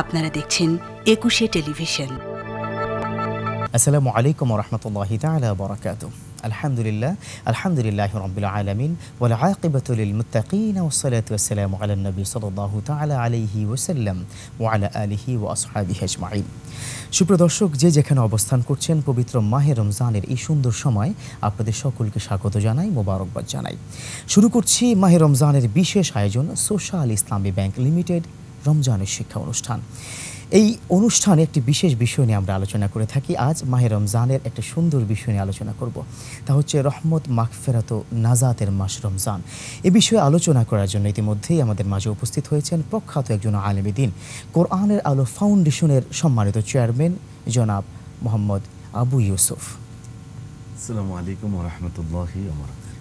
আপনারা দেখছেন একুশে টেলিভিশন আসসালামু আলাইকুম রহমতুল্লাহি তালা বরাকাত আলহামদুলিল্লাহ আলহামদুলিল্লাহ রবিল আলমিন ওলা আকিবতুল মুতাকিন ওসলাত ওসালাম আল নবী সাল্লাহ তালা আলহি ওসাল্লাম ওয়ালা আলহি ও আসহাবি সুপ্র সুপ্রদর্শক যে যেখানে অবস্থান করছেন পবিত্র মাহে রমজানের এই সুন্দর সময় আপনাদের সকলকে স্বাগত জানাই মোবারকবাদ জানাই শুরু করছি মাহে রমজানের বিশেষ আয়োজন সোশ্যাল ইসলামী ব্যাংক লিমিটেড রমজানের শিক্ষা অনুষ্ঠান এই অনুষ্ঠানে একটি বিশেষ বিষয় নিয়ে আমরা আলোচনা করে থাকি আজ মাহে রমজানের একটা সুন্দর বিষয় নিয়ে আলোচনা করব তা হচ্ছে রহমত মাকফেরাত নাজাতের মাস রমজান এ বিষয়ে আলোচনা করার জন্য ইতিমধ্যেই আমাদের মাঝে উপস্থিত হয়েছেন প্রখ্যাত একজন আলেমী দিন কোরআনের আলো ফাউন্ডেশনের সম্মানিত চেয়ারম্যান জনাব মোহাম্মদ আবু ইউসুফ আসসালামু আলাইকুম রহমতুল্লাহ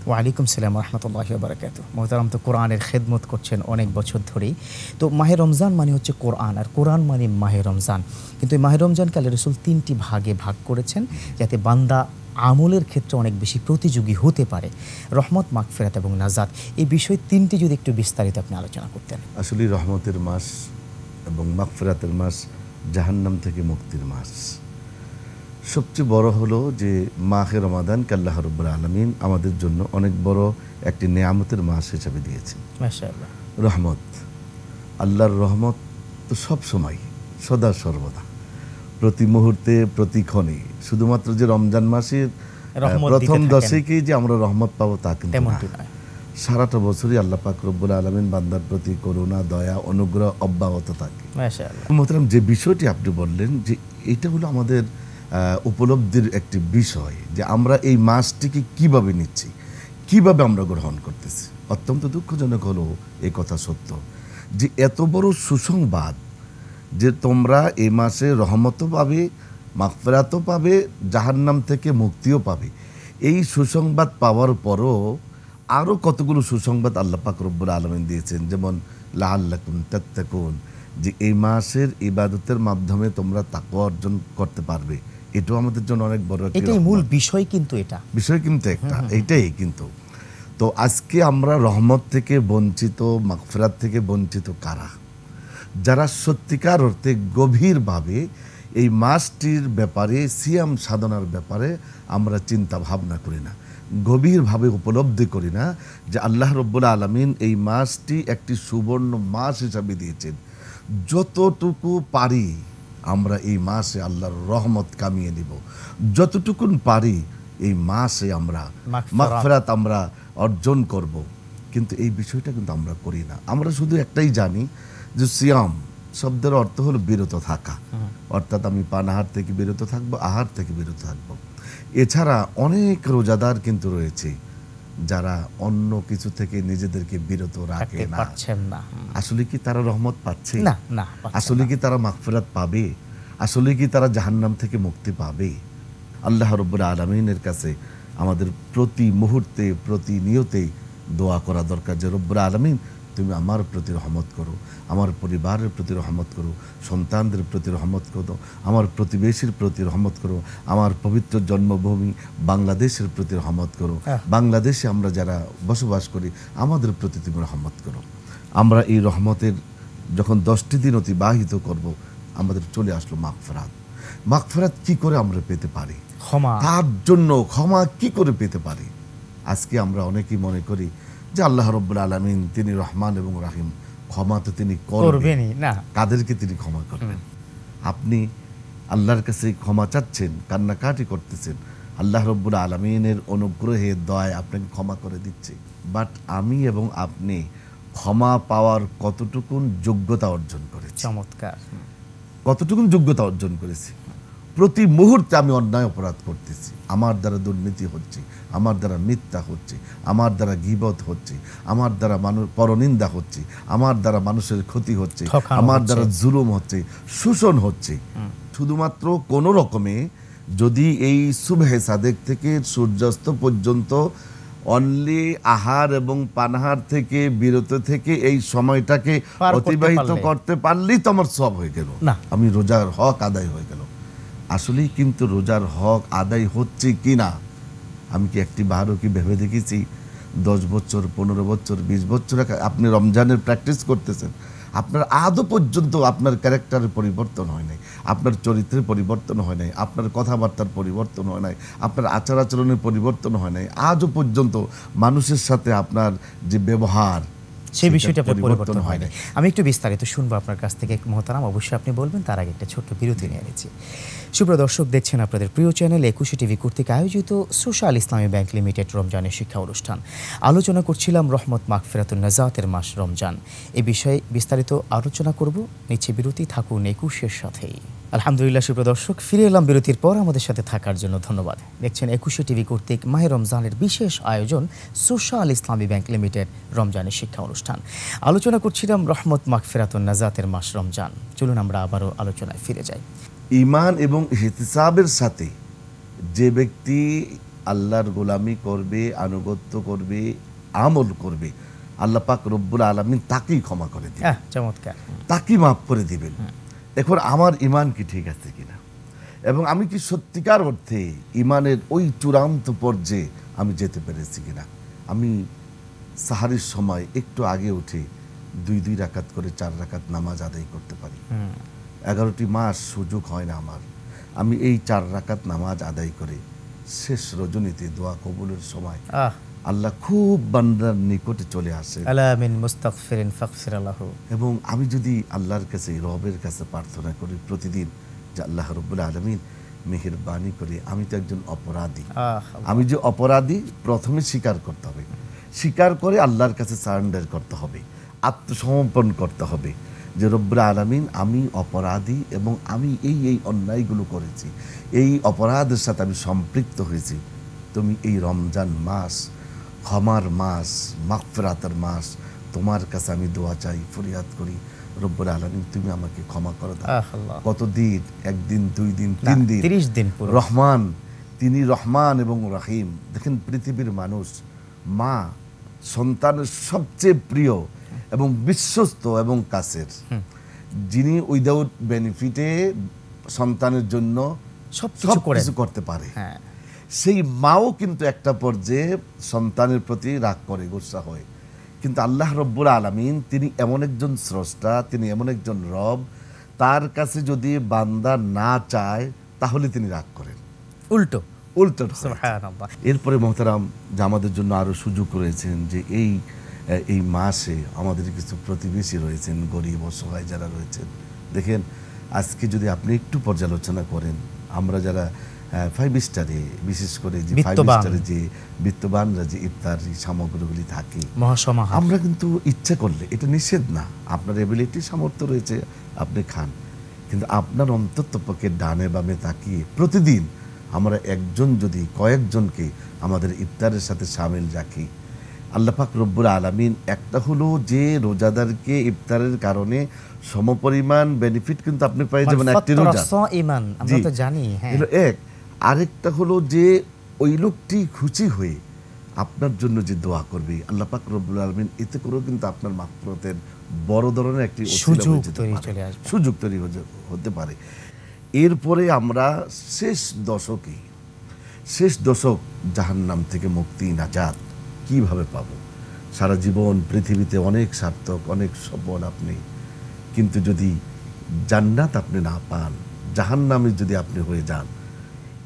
ওয়ালাইকুম সালাম রহমতুল্লাহ বারকাত মোহতারাম তো কোরআনের খেদমত করছেন অনেক বছর ধরেই তো মাহে রমজান মানে হচ্ছে কোরআন আর কোরআন মানে মাহে রমজান কিন্তু এই মাহে রমজানকে আল্লাহ রসুল তিনটি ভাগে ভাগ করেছেন যাতে বান্দা আমলের ক্ষেত্রে অনেক বেশি প্রতিযোগী হতে পারে রহমত মাগফেরাত এবং নাজাদ এই বিষয়ে তিনটি যদি একটু বিস্তারিত আপনি আলোচনা করতেন আসলে রহমতের মাস এবং মাগফেরাতের মাস জাহান্নাম থেকে মুক্তির মাস সবচেয়ে বড় হলো যে মাহে রমাদান কাল্লাহ রব্বুল আলমিন আমাদের জন্য অনেক বড় একটি নেয়ামতের মাস হিসাবে দিয়েছেন রহমত আল্লাহর রহমত তো সব সময় সদা সর্বদা প্রতি মুহূর্তে প্রতিক্ষণে শুধুমাত্র যে রমজান মাসের প্রথম দশেকে যে আমরা রহমত পাবো তা কিন্তু সারাটা বছরই আল্লাহ পাক রব্বুল আলমিন বান্দার প্রতি করুণা দয়া অনুগ্রহ অব্যাহত থাকে মোহতারাম যে বিষয়টি আপনি বললেন যে এটা হলো আমাদের উপলব্ধির একটি বিষয় যে আমরা এই মাসটিকে কিভাবে নিচ্ছি কিভাবে আমরা গ্রহণ করতেছি অত্যন্ত দুঃখজনক হলো এই কথা সত্য যে এত বড় সুসংবাদ যে তোমরা এ মাসে রহমতও পাবে মাফরাতও পাবে জাহান্নাম থেকে মুক্তিও পাবে এই সুসংবাদ পাওয়ার পরও আরও কতগুলো সুসংবাদ আল্লাহ পাক রব্বুল আলমিন দিয়েছেন যেমন লাল্লাকুন তাত্তাকুন যে এই মাসের ইবাদতের মাধ্যমে তোমরা তাকে অর্জন করতে পারবে এটাও আমাদের জন্য অনেক বড় একটা মূল বিষয় কিন্তু এটা বিষয় কিন্তু একটা এটাই কিন্তু তো আজকে আমরা রহমত থেকে বঞ্চিত মাকফেরাত থেকে বঞ্চিত কারা যারা সত্যিকার অর্থে গভীরভাবে এই মাসটির ব্যাপারে সিয়াম সাধনার ব্যাপারে আমরা চিন্তা ভাবনা করি না গভীরভাবে উপলব্ধি করি না যে আল্লাহ রব্বুল আলমিন এই মাসটি একটি সুবর্ণ মাস হিসাবে দিয়েছেন যতটুকু পারি আমরা এই মাসে আল্লাহর রহমত কামিয়ে দিব যতটুকুন পারি এই মাসে আমরা মাফেরাত আমরা অর্জন করব কিন্তু এই বিষয়টা কিন্তু আমরা করি না আমরা শুধু একটাই জানি যে সিয়াম শব্দের অর্থ হলো বিরত থাকা অর্থাৎ আমি পানাহার থেকে বিরত থাকবো আহার থেকে বিরত থাকবো এছাড়া অনেক রোজাদার কিন্তু রয়েছে যারা অন্য কিছু থেকে নিজেদেরকে বিরত রাখে না আসলে কি তারা রহমত পাচ্ছে না আসলে কি তারা মাগফিরাত পাবে আসলে কি তারা জাহান্নাম থেকে মুক্তি পাবে আল্লাহ রব্বুল আলমিনের কাছে আমাদের প্রতি মুহূর্তে প্রতিনিয়তে দোয়া করা দরকার যে রব্বুর আলমিন তুমি আমার প্রতি রহমত করো আমার পরিবারের প্রতি রহমত করো সন্তানদের প্রতি রহমত করো আমার প্রতিবেশীর প্রতি রহমত করো আমার পবিত্র জন্মভূমি বাংলাদেশের প্রতি রহমত করো বাংলাদেশে আমরা যারা বসবাস করি আমাদের প্রতি তুমি রহমত করো আমরা এই রহমতের যখন দশটি দিন অতিবাহিত করব আমাদের চলে আসলো মাগফেরাত মাগফেরাত কি করে আমরা পেতে পারি ক্ষমা তার জন্য ক্ষমা কি করে পেতে পারি আজকে আমরা অনেকেই মনে করি যে আল্লাহ রব্বুল আলমিন তিনি রহমান এবং রাহিম ক্ষমা তো তিনি করবেনই না তাদেরকে তিনি ক্ষমা করবেন আপনি আল্লাহর কাছে ক্ষমা চাচ্ছেন কান্নাকাটি করতেছেন আল্লাহ রব্বুল আলমিনের অনুগ্রহে দয় আপনাকে ক্ষমা করে দিচ্ছে বাট আমি এবং আপনি ক্ষমা পাওয়ার কতটুকুন যোগ্যতা অর্জন করেছি চমৎকার কতটুকুন যোগ্যতা অর্জন করেছি প্রতি মুহূর্তে আমি অন্যায় অপরাধ করতেছি আমার দ্বারা দুর্নীতি হচ্ছে আমার দ্বারা মিথ্যা হচ্ছে আমার দ্বারা গিবত হচ্ছে আমার দ্বারা মানুষ পরনিন্দা হচ্ছে আমার দ্বারা মানুষের ক্ষতি হচ্ছে আমার দ্বারা জুলুম হচ্ছে শোষণ হচ্ছে শুধুমাত্র কোন রকমে যদি এই শুভে সাদেক থেকে সূর্যাস্ত পর্যন্ত অনলি আহার এবং পানাহার থেকে বিরত থেকে এই সময়টাকে অতিবাহিত করতে পারলেই তো আমার সব হয়ে গেল আমি রোজার হক আদায় হয়ে গেল আসলেই কিন্তু রোজার হক আদায় হচ্ছে কি না আমি কি একটি বাহারও কি ভেবে দেখেছি দশ বছর পনেরো বছর বিশ বছর আপনি রমজানের প্র্যাকটিস করতেছেন আপনার আদৌ পর্যন্ত আপনার ক্যারেক্টারের পরিবর্তন হয় নাই আপনার চরিত্রের পরিবর্তন হয় নাই আপনার কথাবার্তার পরিবর্তন হয় নাই আপনার আচার আচরণের পরিবর্তন হয় নাই আজও পর্যন্ত মানুষের সাথে আপনার যে ব্যবহার সেই বিষয়টা আপনার পরিবর্তন হয়নি আমি একটু বিস্তারিত শুনবো আপনার কাছ থেকে মহতারাম অবশ্যই আপনি বলবেন তার আগে একটা ছোট্ট বিরতি নিয়ে নিচ্ছি সুপ্রিয় দর্শক দেখছেন আপনাদের প্রিয় চ্যানেল একুশে টিভি কর্তৃক আয়োজিত সোশ্যাল ইসলামী ব্যাংক লিমিটেড রমজানের শিক্ষা অনুষ্ঠান আলোচনা করছিলাম রহমত মাকফিরাতুল নাজাতের মাস রমজান এ বিষয়ে বিস্তারিত আলোচনা করব নিচ্ছে বিরতি থাকুন একুশের সাথেই আলহামদুলিল্লাহ সুপ্রদর্শক ফিরে এলাম বিরতির পর আমাদের সাথে থাকার জন্য ধন্যবাদ দেখছেন একুশে টিভি কর্তৃক মাহে রমজানের বিশেষ আয়োজন সোশ্যাল ইসলামী ব্যাংক লিমিটেড রমজানের শিক্ষা অনুষ্ঠান আলোচনা করছিলাম রহমত মাকফেরাতুন নাজাতের মাস রমজান চলুন আমরা আবারও আলোচনায় ফিরে যাই ইমান এবং হিসাবের সাথে যে ব্যক্তি আল্লাহর গোলামি করবে আনুগত্য করবে আমল করবে আল্লাহ পাক রব্বুল আলমিন তাকেই ক্ষমা করে দিবেন চমৎকার তাকেই মাফ করে দিবেন এখন আমার ইমান কি ঠিক আছে কিনা এবং আমি কি সত্যিকার অর্থে ইমানের ওই চূড়ান্ত পর্যায়ে আমি যেতে পেরেছি কিনা আমি সাহারির সময় একটু আগে উঠে দুই দুই রাকাত করে চার রাকাত নামাজ আদায় করতে পারি এগারোটি মাস সুযোগ হয় না আমার আমি এই চার রাকাত নামাজ আদায় করে শেষ রজনীতে দোয়া কবুলের সময় আল্লাহ খুব বান্দার নিকটে চলে আসে এবং আমি যদি আল্লাহর কাছে রবের কাছে প্রার্থনা করি প্রতিদিন যে আল্লাহ রব্বুল আলমিন মেহরবানি করে আমি তো একজন অপরাধী আমি যে অপরাধী প্রথমে স্বীকার করতে হবে স্বীকার করে আল্লাহর কাছে সারেন্ডার করতে হবে আত্মসমর্পণ করতে হবে যে রব্বুল আলমিন আমি অপরাধী এবং আমি এই এই অন্যায়গুলো করেছি এই অপরাধের সাথে আমি সম্পৃক্ত হয়েছি তুমি এই রমজান মাস ক্ষমার মাস মাফরাতের মাস তোমার কাছে আমি দোয়া চাই ফরিয়াদ করি রব্বুল আলমী তুমি আমাকে ক্ষমা করো কতদিন একদিন দুই দিন তিন দিন তিরিশ দিন রহমান তিনি রহমান এবং রহিম দেখেন পৃথিবীর মানুষ মা সন্তানের সবচেয়ে প্রিয় এবং বিশ্বস্ত এবং কাছের যিনি উইদাউট বেনিফিটে সন্তানের জন্য সব কিছু করতে পারে হ্যাঁ সেই মাও কিন্তু একটা পর্যায়ে সন্তানের প্রতি রাগ করে গুসা হয় কিন্তু আল্লাহ রব্বুর আলমিন তিনি এমন একজন স্রষ্টা তিনি এমন একজন রব তার কাছে যদি বান্দা না চায় তাহলে তিনি রাগ করেন উল্টো উল্টো এরপরে মোহতারাম যে আমাদের জন্য আরও সুযোগ রয়েছেন যে এই এই মাসে আমাদের কিছু প্রতিবেশী রয়েছেন গরিব অসহায় যারা রয়েছেন দেখেন আজকে যদি আপনি একটু পর্যালোচনা করেন আমরা যারা ফাইভ স্টারে বিশেষ করে যে ফাইভ স্টারে যে বিত্তবানরা যে ইফতার সামগ্রীগুলি থাকে মহাসমাহার আমরা কিন্তু ইচ্ছা করলে এটা নিষেধ না আপনার এবিলিটি সামর্থ্য রয়েছে আপনি খান কিন্তু আপনার অন্তত পক্ষে ডানে বামে তাকিয়ে প্রতিদিন আমরা একজন যদি কয়েকজনকে আমাদের ইফতারের সাথে সামিল রাখি আল্লাপাক রব্বুর আলমিন একটা হলো যে রোজাদারকে ইফতারের কারণে সমপরিমাণ বেনিফিট কিন্তু আপনি পাই যাবেন একটি রোজা ইমান আমরা তো জানি হ্যাঁ এক আরেকটা হলো যে ওই লোকটি খুশি হয়ে আপনার জন্য যে দোয়া করবে আল্লাহ পাক রব্বুল আলমিন এতে করেও কিন্তু আপনার মাফরতের বড় ধরনের একটি সুযোগ সুযোগ তৈরি হতে পারে এরপরে আমরা শেষ দশকে শেষ দশক জাহান্নাম থেকে মুক্তি নাজাত কিভাবে পাব সারা জীবন পৃথিবীতে অনেক সার্থক অনেক সফল আপনি কিন্তু যদি জান্নাত আপনি না পান জাহান্নামে যদি আপনি হয়ে যান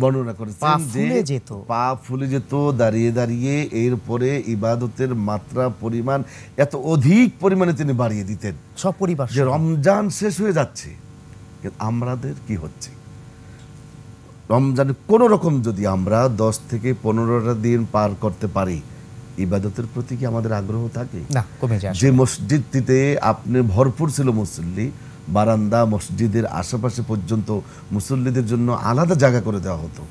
বর্ণনা করেছেন যে পা ফুলে যেত দাঁড়িয়ে দাঁড়িয়ে এরপরে ইবাদতের মাত্রা পরিমাণ এত অধিক পরিমাণে তিনি বাড়িয়ে দিতেন সপরিবার যে রমজান শেষ হয়ে যাচ্ছে আমাদের কি হচ্ছে রমজানে কোনো রকম যদি আমরা দশ থেকে পনেরোটা দিন পার করতে পারি ইবাদতের প্রতি কি আমাদের আগ্রহ থাকে না কমে যায় যে মসজিদটিতে আপনি ভরপুর ছিল মুসল্লি বারান্দা মসজিদের আশেপাশে পর্যন্ত মুসল্লিদের জন্য আলাদা জায়গা করে দেওয়া হতো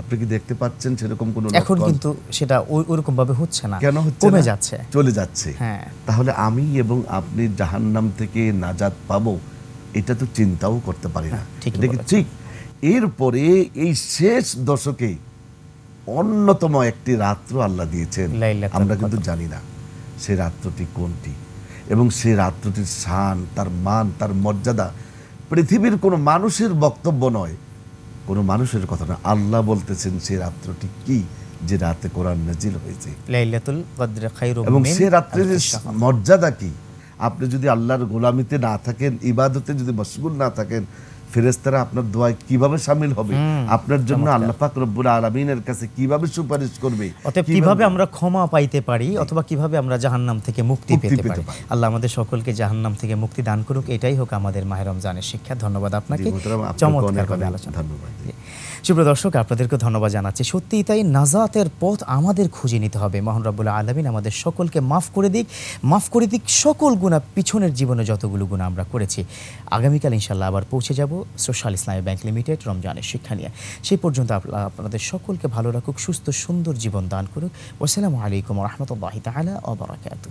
আপনি কি দেখতে পাচ্ছেন সেরকম কোন এখন কিন্তু সেটা ওরকম ভাবে হচ্ছে না কেন হচ্ছে কমে যাচ্ছে চলে যাচ্ছে হ্যাঁ। তাহলে আমি এবং আপনি জাহান নাম থেকে নাজাত পাবো এটা তো চিন্তাও করতে পারি না হ্যাঁ, ঠিক এরপরে এই শেষ দশকে অন্যতম একটি রাত্র আল্লাহ দিয়েছেন আমরা কিন্তু জানি না সেই রাত্রটি কোনটি এবং সেই রাত্রটির দুটির সান তার মান তার মর্যাদা পৃথিবীর কোনো মানুষের বক্তব্য নয় কোনো মানুষের কথা না আল্লাহ বলতেছেন সেই রাত্রটি কি যে রাতে কোরআন নাজিল হয়েছে এবং সে রাত্রের মর্যাদা কি আপনি যদি আল্লাহর গোলামিতে না থাকেন ইবাদতে যদি মশগুল না থাকেন ফেরেস্তারা আপনার দোয়ায় কিভাবে সামিল হবে আপনার জন্য আল্লাহ পাক রব্বুল আলমিনের কাছে কিভাবে সুপারিশ করবে অতএব কিভাবে আমরা ক্ষমা পাইতে পারি অথবা কিভাবে আমরা জাহান্নাম থেকে মুক্তি পেতে পারি আল্লাহ আমাদের সকলকে জাহান্নাম থেকে মুক্তি দান করুক এটাই হোক আমাদের মাহেরম জানের শিক্ষা ধন্যবাদ আপনাকে চমৎকারভাবে সুপ্রিয় দর্শক আপনাদেরকে ধন্যবাদ জানাচ্ছি সত্যিই তাই নাজাতের পথ আমাদের খুঁজে নিতে হবে মোহন রাবুল্লাহ আলমিন আমাদের সকলকে মাফ করে দিক মাফ করে দিক সকল গুণা পিছনের জীবনে যতগুলো গুণা আমরা করেছি আগামীকাল ইনশাল্লাহ আবার পৌঁছে যাব সোশ্যাল ইসলামী ব্যাংক লিমিটেড রমজানের শিক্ষা নিয়ে সেই পর্যন্ত আপনাদের সকলকে ভালো রাখুক সুস্থ সুন্দর জীবন দান করুক ওসালামু আলাইকুম রহমতুল্লাহ তালা অবরাকাতু